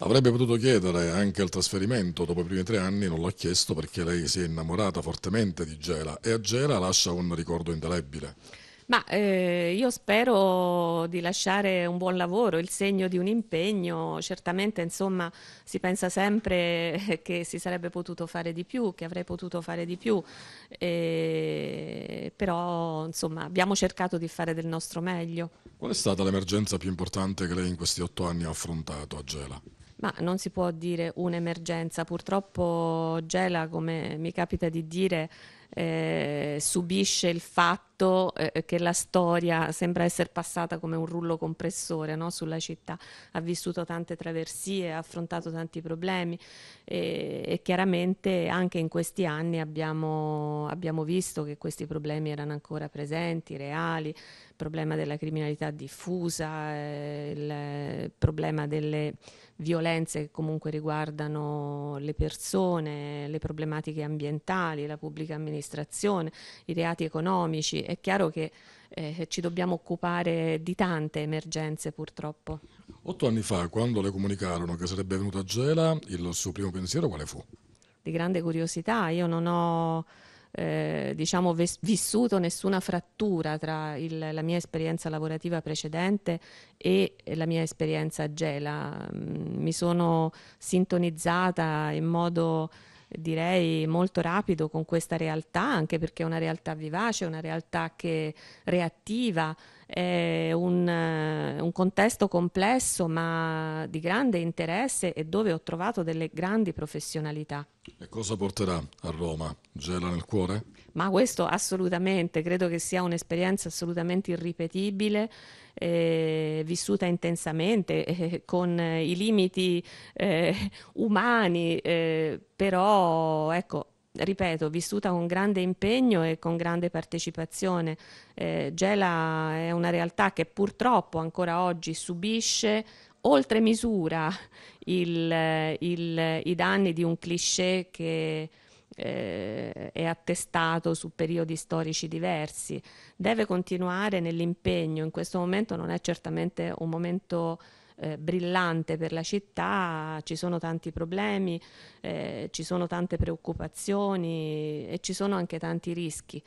Avrebbe potuto chiedere anche il trasferimento dopo i primi tre anni, non l'ha chiesto perché lei si è innamorata fortemente di Gela e a Gela lascia un ricordo indelebile. Ma eh, io spero di lasciare un buon lavoro, il segno di un impegno, certamente insomma si pensa sempre che si sarebbe potuto fare di più, che avrei potuto fare di più, eh, però insomma abbiamo cercato di fare del nostro meglio. Qual è stata l'emergenza più importante che lei in questi otto anni ha affrontato a Gela? Ma non si può dire un'emergenza, purtroppo Gela, come mi capita di dire, eh, subisce il fatto eh, eh, che la storia sembra essere passata come un rullo compressore no? sulla città, ha vissuto tante traversie, ha affrontato tanti problemi e, e chiaramente anche in questi anni abbiamo, abbiamo visto che questi problemi erano ancora presenti, reali, il problema della criminalità diffusa, eh, il problema delle violenze che comunque riguardano le persone, le problematiche ambientali, la pubblica amministrazione amministrazione, i reati economici. È chiaro che eh, ci dobbiamo occupare di tante emergenze purtroppo. Otto anni fa, quando le comunicarono che sarebbe venuto a Gela, il suo primo pensiero quale fu? Di grande curiosità, io non ho... Eh, diciamo vissuto nessuna frattura tra il, la mia esperienza lavorativa precedente e la mia esperienza a Gela. Mm, mi sono sintonizzata in modo direi molto rapido con questa realtà, anche perché è una realtà vivace, una realtà che reattiva, è un, eh, un contesto complesso ma di grande interesse e dove ho trovato delle grandi professionalità. E cosa porterà a Roma? Gela nel cuore? Ma questo assolutamente, credo che sia un'esperienza assolutamente irripetibile eh, vissuta intensamente, eh, con i limiti eh, umani, eh, però ecco, ripeto, vissuta con grande impegno e con grande partecipazione. Eh, Gela è una realtà che purtroppo ancora oggi subisce oltre misura il, il, i danni di un cliché che eh, è attestato su periodi storici diversi, deve continuare nell'impegno, in questo momento non è certamente un momento eh, brillante per la città, ci sono tanti problemi, eh, ci sono tante preoccupazioni e ci sono anche tanti rischi.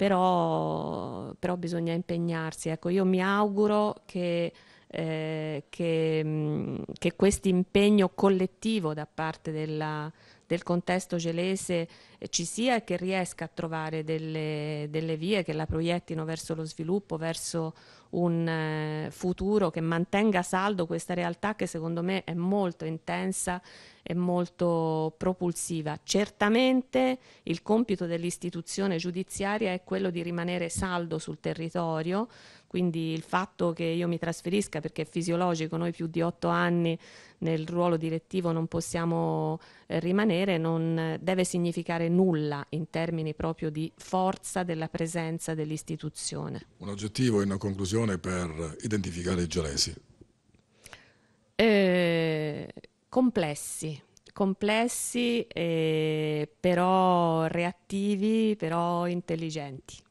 Però, però bisogna impegnarsi. Ecco, io mi auguro che eh, che, mm, che questo impegno collettivo da parte della, del contesto gelese ci sia e che riesca a trovare delle, delle vie che la proiettino verso lo sviluppo, verso un eh, futuro che mantenga saldo questa realtà che secondo me è molto intensa e molto propulsiva. Certamente il compito dell'istituzione giudiziaria è quello di rimanere saldo sul territorio, quindi il fatto che io mi trasferisca, perché è fisiologico, noi più di otto anni nel ruolo direttivo non possiamo eh, rimanere, non deve significare nulla in termini proprio di forza della presenza dell'istituzione. Un aggettivo in conclusione per identificare i gelesi? Eh, complessi complessi, eh, però reattivi, però intelligenti.